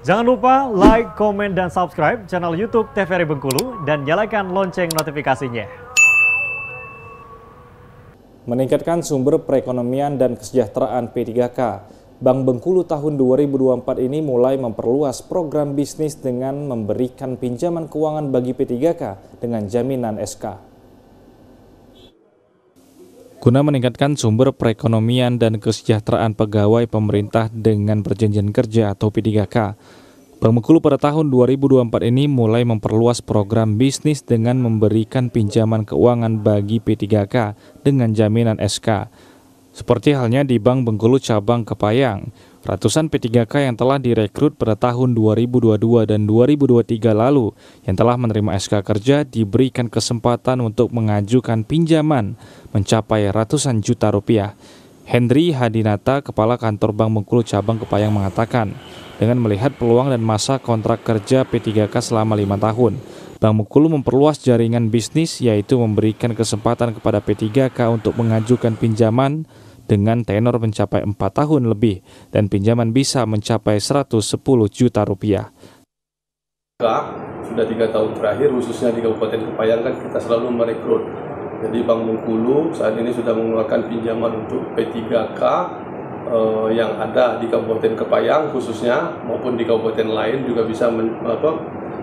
Jangan lupa like, komen, dan subscribe channel YouTube TVRI Bengkulu dan nyalakan lonceng notifikasinya. Meningkatkan sumber perekonomian dan kesejahteraan P3K, Bank Bengkulu tahun 2024 ini mulai memperluas program bisnis dengan memberikan pinjaman keuangan bagi P3K dengan jaminan SK. Guna meningkatkan sumber perekonomian dan kesejahteraan pegawai pemerintah dengan perjanjian kerja atau P3K, Bank Bengkulu pada tahun 2024 ini mulai memperluas program bisnis dengan memberikan pinjaman keuangan bagi P3K dengan jaminan SK. Seperti halnya di Bank Bengkulu Cabang Kepayang, Ratusan P3K yang telah direkrut pada tahun 2022 dan 2023 lalu yang telah menerima SK kerja diberikan kesempatan untuk mengajukan pinjaman mencapai ratusan juta rupiah. Hendri Hadinata, Kepala Kantor Bank Bengkulu Cabang Kepayang mengatakan, dengan melihat peluang dan masa kontrak kerja P3K selama lima tahun, Bank Bengkulu memperluas jaringan bisnis yaitu memberikan kesempatan kepada P3K untuk mengajukan pinjaman dengan tenor mencapai 4 tahun lebih dan pinjaman bisa mencapai 110 juta rupiah. Sudah tiga tahun terakhir, khususnya di Kabupaten Kepayang kan kita selalu merekrut. Jadi Bank Bungkulu saat ini sudah mengeluarkan pinjaman untuk P3K eh, yang ada di Kabupaten Kepayang khususnya maupun di kabupaten lain juga bisa men, apa,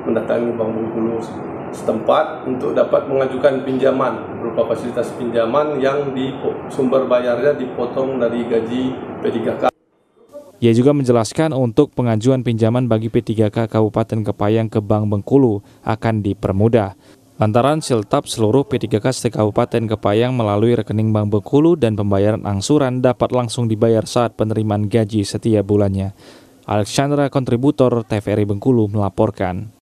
mendatangi Bank Bungkulu setempat untuk dapat mengajukan pinjaman berupa fasilitas pinjaman yang di sumber bayarnya dipotong dari gaji P3K. Ia juga menjelaskan untuk pengajuan pinjaman bagi P3K Kabupaten Kepayang ke Bank Bengkulu akan dipermudah. Lantaran siltap seluruh P3K se-Kabupaten Kepayang melalui rekening Bank Bengkulu dan pembayaran angsuran dapat langsung dibayar saat penerimaan gaji setiap bulannya. Alexandra Kontributor TVRI Bengkulu melaporkan.